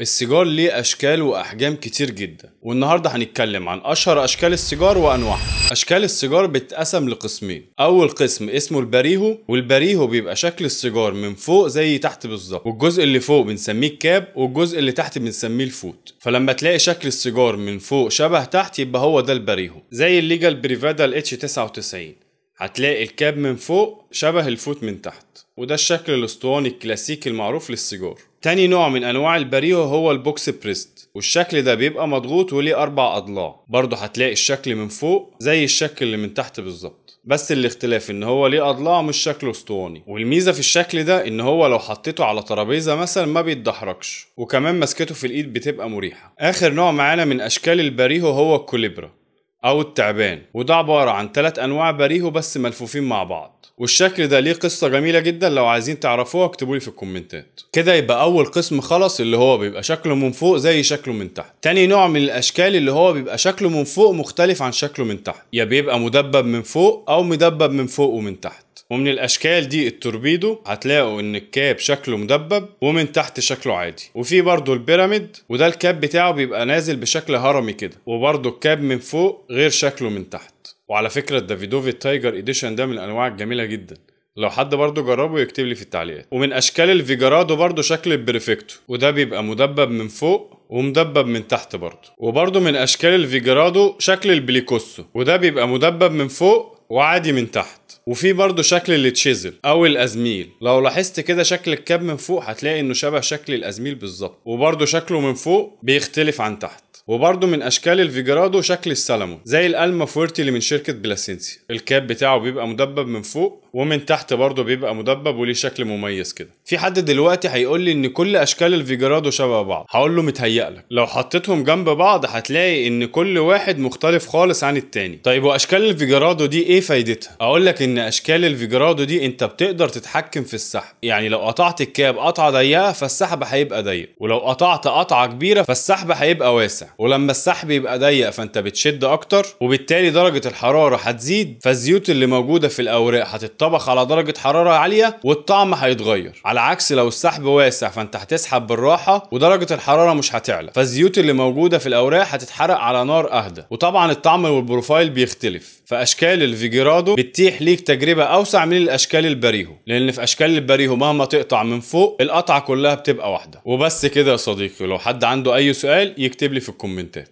السيجار ليه أشكال وأحجام كتير جدا والنهاردة هنتكلم عن أشهر أشكال السيجار وأنواعها أشكال السيجار بتتقسم لقسمين أول قسم اسمه الباريهو والباريهو بيبقى شكل السيجار من فوق زي تحت بالظبط والجزء اللي فوق بنسميه الكاب والجزء اللي تحت بنسميه الفوت فلما تلاقي شكل السيجار من فوق شبه تحت يبقى هو ده الباريهو زي الليجال بريفادا الاتش 99 هتلاقي الكاب من فوق شبه الفوت من تحت وده الشكل الاسطواني الكلاسيكي المعروف للسيجار تاني نوع من انواع البريو هو البوكس بريست والشكل ده بيبقى مضغوط وليه اربع اضلاع برضه هتلاقي الشكل من فوق زي الشكل اللي من تحت بالظبط بس الاختلاف ان هو ليه اضلاع مش شكل اسطواني والميزه في الشكل ده ان هو لو حطيته على ترابيزه مثلا ما بيتدحرجش وكمان مسكته في الايد بتبقى مريحه اخر نوع معانا من اشكال الباريهو هو الكوليبرا أو التعبان وده عبارة عن ثلاث أنواع بريه وبس ملفوفين مع بعض والشكل ده ليه قصة جميلة جدا لو عايزين تعرفوها اكتبوا لي في الكومنتات كده يبقى أول قسم خلص اللي هو بيبقى شكله من فوق زي شكله من تحت تاني نوع من الأشكال اللي هو بيبقى شكله من فوق مختلف عن شكله من تحت يا بيبقى مدبب من فوق أو مدبب من فوق ومن تحت ومن الاشكال دي التوربيدو هتلاقوا ان الكاب شكله مدبب ومن تحت شكله عادي وفي برضه البيراميد وده الكاب بتاعه بيبقى نازل بشكل هرمي كده وبرضه الكاب من فوق غير شكله من تحت وعلى فكره الدافيدوفي تايجر اديشن ده من الانواع الجميله جدا لو حد برضه جربه يكتب لي في التعليقات ومن اشكال الفيجرادو برضه شكل البريفكتو وده بيبقى مدبب من فوق ومدبب من تحت برضه وبرضه من اشكال الفيجرادو شكل البليكوسو وده بيبقى مدبب من فوق وعادي من تحت وفي برضه شكل التشيزل او الازميل لو لاحظت كده شكل الكاب من فوق هتلاقي انه شبه شكل الازميل بالظبط وبرضه شكله من فوق بيختلف عن تحت وبرضه من اشكال الفيجرادو شكل السلمون زي الالما فورتي اللي من شركه بلاسينسيا الكاب بتاعه بيبقى مدبب من فوق ومن تحت برضه بيبقى مدبب وليه شكل مميز كده في حد دلوقتي هيقول لي ان كل اشكال الفيجرادو شبه بعض هقول له متهيألك لو حطيتهم جنب بعض هتلاقي ان كل واحد مختلف خالص عن التاني طيب واشكال الفيجرادو دي ايه فايدتها اقول لك ان اشكال الفيجرادو دي انت بتقدر تتحكم في السحب يعني لو قطعت الكاب قطعه ضيقه فالسحب هيبقى ضيق ولو قطعت قطعه كبيره فالسحب هيبقى واسع ولما السحب يبقى ضيق فانت بتشد اكتر وبالتالي درجه الحراره هتزيد فالزيوت اللي موجوده في الاوراق هتضطر الطبخ على درجة حرارة عالية والطعم هيتغير على عكس لو السحب واسع فانت هتسحب بالراحة ودرجة الحرارة مش هتعلى فالزيوت اللي موجودة في الأوراق هتتحرق على نار أهدى وطبعا الطعم والبروفايل بيختلف فأشكال الفيجيرادو بتتيح ليك تجربة أوسع من الأشكال الباريهو لأن في أشكال الباريهو مهما تقطع من فوق القطعة كلها بتبقى واحدة وبس كده يا صديقي لو حد عنده أي سؤال يكتب لي في الكومنتات